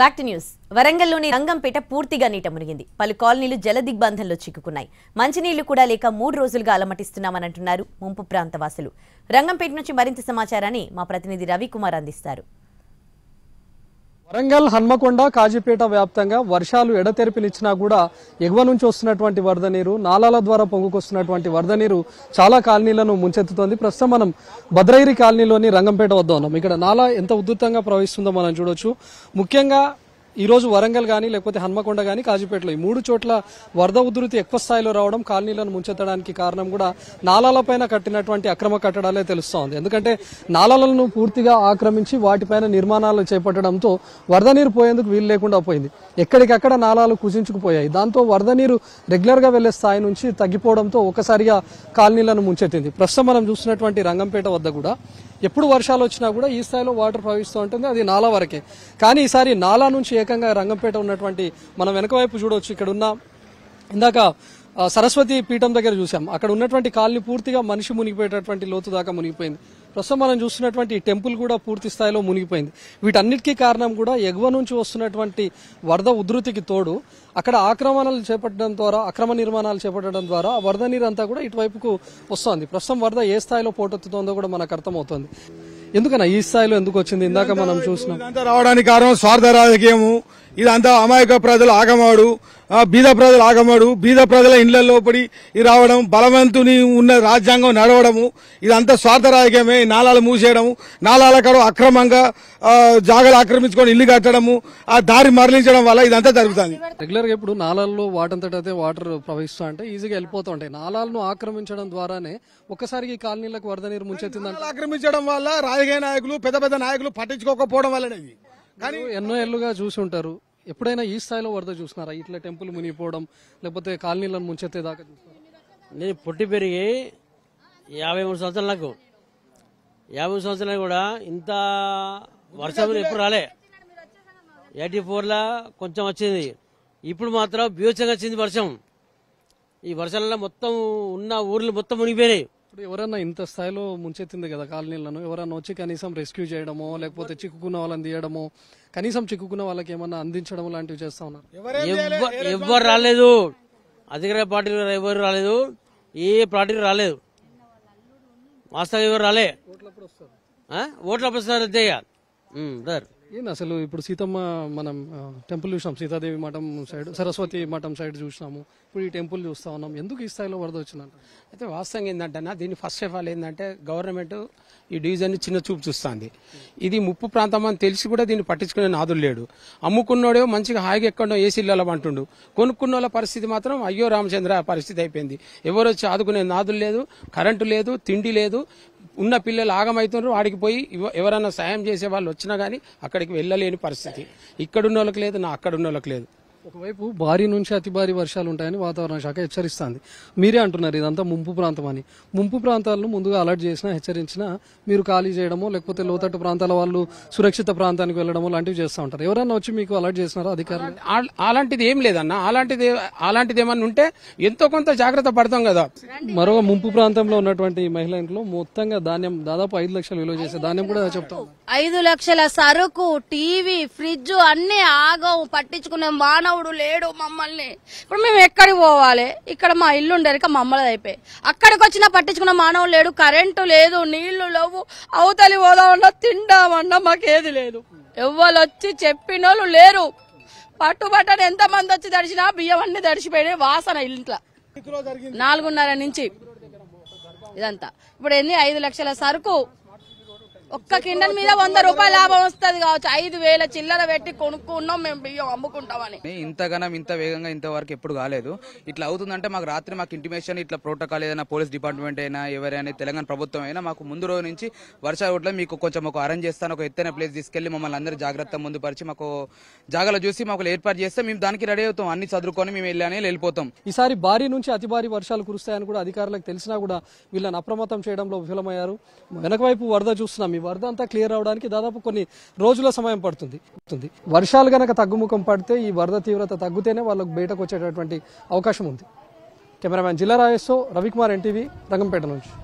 back to news వరంగల్లోని రంగంపేట పూర్తిగా నీట మునిగింది పలు కాలనీలు జల దిగ్బంధంలో చిక్కుకున్నాయి మంచినీళ్లు కూడా లేక మూడు రోజులుగా అలమటిస్తున్నామని అంటున్నారు ముంపు వాసులు రంగంపేట నుంచి మరింత సమాచారాన్ని మా ప్రతినిధి రవికుమార్ అందిస్తారు వరంగల్ హన్మకొండ కాజీపేట వ్యాప్తంగా వర్షాలు ఎడతెరిపినిచ్చినా కూడా ఎగువ నుంచి వస్తున్నటువంటి వరద నీరు నాలాల ద్వారా పొంగుకొస్తున్నటువంటి వరద నీరు చాలా కాలనీలను ముంచెత్తుతోంది ప్రస్తుతం మనం భద్రగిరి కాలనీలోని రంగంపేట వద్ద ఉన్నాం ఇక్కడ నాలా ఎంత ఉధృతంగా ప్రవహిస్తుందో మనం చూడొచ్చు ముఖ్యంగా ఈరోజు వరంగల్ కానీ లేకపోతే హన్మకొండ కానీ కాజీపేటలో ఈ మూడు చోట్ల వరద ఉధృతి ఎక్కువ స్థాయిలో రావడం కాలనీలను ముంచెత్తడానికి కారణం కూడా నాలాలపైన కట్టినటువంటి అక్రమ కట్టడాలే తెలుస్తోంది ఎందుకంటే నాలాలను పూర్తిగా ఆక్రమించి వాటిపైన నిర్మాణాలు చేపట్టడంతో వరద నీరు పోయేందుకు వీలు లేకుండా పోయింది ఎక్కడికక్కడ నాలాలు కుజించుకుపోయాయి దాంతో వరద నీరు రెగ్యులర్గా వెళ్లే స్థాయి నుంచి తగ్గిపోవడంతో ఒకసారిగా కాలనీలను ముంచెత్తింది ప్రస్తుతం మనం చూసినటువంటి రంగంపేట వద్ద కూడా ఎప్పుడు వర్షాలు వచ్చినా కూడా ఈ స్థాయిలో వాటర్ ప్రవహిస్తూ ఉంటుంది అది నాలా వరకే కానీ ఈసారి నాలా నుంచి ఏకంగా రంగంపేట ఉన్నటువంటి మనం వెనకవైపు చూడవచ్చు ఇక్కడ ఉన్న ఇందాక సరస్వతి పీఠం దగ్గర చూసాం అక్కడ ఉన్నటువంటి కాలనీ పూర్తిగా మనిషి మునిగిపోయేటటువంటి లోతు దాకా మునిగిపోయింది ప్రస్తుతం మనం చూస్తున్నటువంటి టెంపుల్ కూడా పూర్తి స్థాయిలో మునిగిపోయింది వీటన్నిటికీ కారణం కూడా ఎగువ నుంచి వస్తున్నటువంటి వరద ఉధృతికి తోడు అక్కడ ఆక్రమణలు చేపట్టడం ద్వారా అక్రమ నిర్మాణాలు చేపట్టడం ద్వారా వరద నీరు అంతా కూడా ఇటువైపుకు వస్తోంది ప్రస్తుతం వరద ఏ స్థాయిలో పోటెత్తుతోందో కూడా మనకు అర్థమవుతుంది ఎందుకన్నా ఈ స్థాయిలో ఎందుకు వచ్చింది ఇందాక మనం చూసినాం రావడానికి కారణం స్వార్థ రాజకీయము ఇదంతా అమాయక ప్రజలు ఆగమాడు బీద ప్రజలు ఆగమాడు బీద ప్రజల ఇండ్ల లోపడి రావడం బలవంతుని ఉన్న రాజ్యాంగం నడవడము ఇదంతా స్వార్థ రాజకీయమే నాళాలు మూసేయడము నాలాల కడ అక్రమంగా జాగాలు ఆక్రమించుకొని ఇల్లు కట్టడము ఆ దారి మరలించడం వల్ల ఇదంతా జరుగుతుంది రెగ్యులర్ గా ఇప్పుడు నాలాల్లో వాటంతట అయితే వాటర్ ప్రవహిస్తూ అంటే ఈజీగా వెళ్ళిపోతూ ఉంటాయి నాలాలను ఆక్రమించడం ద్వారానే ఒక్కసారి ఈ కాలనీలకు వరద నీరు ముంచెత్తిందంటే ఆక్రమించడం వల్ల రాజకీయ నాయకులు పెద్ద పెద్ద నాయకులు పట్టించుకోకపోవడం వల్లనే కానీ ఎన్నో ఏళ్ళుగా చూసి ఉంటారు ఎప్పుడైనా ఈ స్థాయిలో వరద చూసినారా ఇట్లా టెంపుల్ మునిగిపోవడం లేకపోతే కాలనీలను ముంచెత్తే దాకా చూసినారా నేను పొట్టి పెరిగి యాభై మూడు సంవత్సరాలు నాకు యాభై మూడు సంవత్సరాలు కూడా ఇంత వర్షం ఎప్పుడు రాలే ఎయిటీ ఫోర్లో కొంచెం వచ్చింది ఇప్పుడు మాత్రం బీభత్సంగా వచ్చింది వర్షం ఈ వర్షాలలో మొత్తం ఉన్న ఊర్లు మొత్తం మునిగిపోయినాయి ఇప్పుడు ఎవరన్నా ఇంత స్థాయిలో ముంచెత్తింది కదా కాలనీలను ఎవరన్నా వచ్చి కనీసం రెస్క్యూ చేయడమో లేకపోతే చిక్కుకున్న వాళ్ళని తీయడము కనీసం చిక్కుకున్న వాళ్ళకి ఏమన్నా అందించడం లాంటివి చేస్తా ఉన్నారు ఎవరు రాలేదు అధికార పార్టీలు ఎవరు రాలేదు ఏ పార్టీ రాలేదు వాస్తవ ఎవరు రాలే ఓట్లప్పుడు వస్తారు అంతే ఏంది అసలు ఇప్పుడు సీతమ్మ మనం టెంపుల్ చూసినాం సీతాదేవి మఠం సైడ్ సరస్వతి మఠం సైడ్ చూసినాము ఇప్పుడు ఈ టెంపుల్ చూస్తా ఉన్నాం ఎందుకు ఈ స్థాయిలో వరద వచ్చిందంట అయితే వాస్తవంగా ఏంటంటే దీన్ని ఫస్ట్ ఆఫ్ ఆల్ ఏంటంటే గవర్నమెంట్ ఈ డివిజన్ చిన్న చూపు చూస్తుంది ఇది ముప్పు ప్రాంతం అని తెలిసి కూడా దీన్ని పట్టించుకునే నాదులు లేడు అమ్ముకున్నోడే మంచిగా హాయిగా ఎక్కడో ఏసీలలో అంటుండు కొనుక్కున్న వాళ్ళ పరిస్థితి మాత్రం అయ్యో రామచంద్ర పరిస్థితి అయిపోయింది ఎవరు వచ్చి ఆదుకునే నాదులు లేదు కరెంటు లేదు తిండి లేదు ఉన్న పిల్లలు ఆగమవుతున్నారు వాడికి పోయి ఎవరైనా సాయం చేసే వాళ్ళు వచ్చినా కానీ అక్కడికి వెళ్ళలేని పరిస్థితి ఇక్కడున్న వాళ్ళకి లేదు నా అక్కడున్న వాళ్ళకి లేదు ఒకవైపు భారీ నుంచి అతి భారీ వర్షాలు ఉంటాయని వాతావరణ శాఖ హెచ్చరిస్తుంది మీరే అంటున్నారు ఇదంతా ముంపు ప్రాంతం అని ముంపు ప్రాంతాలను ముందుగా అలర్ట్ చేసినా హెచ్చరించినా మీరు ఖాళీ చేయడమో లేకపోతే లోతట్టు ప్రాంతాల వాళ్ళు సురక్షిత ప్రాంతానికి వెళ్ళడమో లాంటివి చేస్తూ ఉంటారు ఎవరన్నా వచ్చి మీకు అలర్ట్ చేసినారా అధికారులు అలాంటిది ఏం లేదన్న అలాంటిది అలాంటిది ఏమన్నా ఉంటే ఎంతో కొంత జాగ్రత్త పడతాం కదా మరో ముంపు ప్రాంతంలో ఉన్నటువంటి మహిళ ఇంట్లో మొత్తంగా ధాన్యం దాదాపు ఐదు లక్షలు విలువ చేసే ధాన్యం కూడా చెప్తాం ఐదు లక్షల సరుకు టీవీ ఫ్రిడ్జ్ అన్ని ఆగం పట్టించుకునే మానవ మానవుడు లేడు మమ్మల్ని ఇప్పుడు మేము ఎక్కడికి పోవాలి ఇక్కడ మా ఇల్లు ఉండరిక మమ్మల్ని అయిపోయి అక్కడికి వచ్చినా పట్టించుకున్న మానవుడు లేడు కరెంటు లేదు నీళ్లు లేవు అవతలి పోదామన్నా తిండామన్నా మాకేది లేదు ఎవ్వరు వచ్చి చెప్పినోళ్ళు లేరు పట్టుబట్టని ఎంతమంది వచ్చి దడిచినా బియ్యం అన్ని దడిచిపోయినాయి వాసన ఇంట్లో నాలుగున్నర నుంచి ఇదంతా ఇప్పుడు ఎన్ని ఐదు లక్షల సరుకు ఒక్క కిండల్ మీద వంద రూపాయలు లాభం వస్తుంది కావచ్చు ఐదు వేల చిల్లర పెట్టి కొనుక్కున్నాం మేము బియ్యం అమ్ముకుంటామని ఇంతగానం ఇంత వేగంగా ఇంతవరకు ఎప్పుడు కాలేదు ఇట్లా అవుతుందంటే మాకు రాత్రి మాకు ఇంటిమేషన్ ఇట్లా ప్రోటోకాల్ ఏదైనా పోలీస్ డిపార్ట్మెంట్ అయినా ఎవరైనా తెలంగాణ ప్రభుత్వం అయినా మాకు ముందు రోజు నుంచి వర్ష రోడ్లో మీకు కొంచెం ఒక అరేంజ్ చేస్తాను ఒక ఎత్తైన ప్లేస్ తీసుకెళ్లి మమ్మల్ని అందరూ జాగ్రత్త పరిచి మాకు జాగాలు చూసి మాకు ఏర్పాటు చేస్తే మేము దానికి రెడీ అవుతాం అన్ని చదువుకొని మేము వెళ్ళానే వెళ్ళిపోతాం ఈసారి భారీ నుంచి అతి భారీ వర్షాలు కురుస్తాయని కూడా అధికారులకు తెలిసినా కూడా వీళ్ళని అప్రమత్తం చేయడంలో విఫలమయ్యారు వెనకవైపు వరద చూస్తున్నాం వరద అంతా క్లియర్ అవడానికి దాదాపు కొన్ని రోజుల సమయం పడుతుంది వర్షాలు గనక తగ్గుముఖం పడితే ఈ వరద తీవ్రత తగ్గుతేనే వాళ్ళకు బయటకు వచ్చేటటువంటి అవకాశం ఉంది కెమెరామ్యాన్ జిల్లా రాయస్తో రవికుమార్ ఎన్టీవీ రంగంపేట నుంచి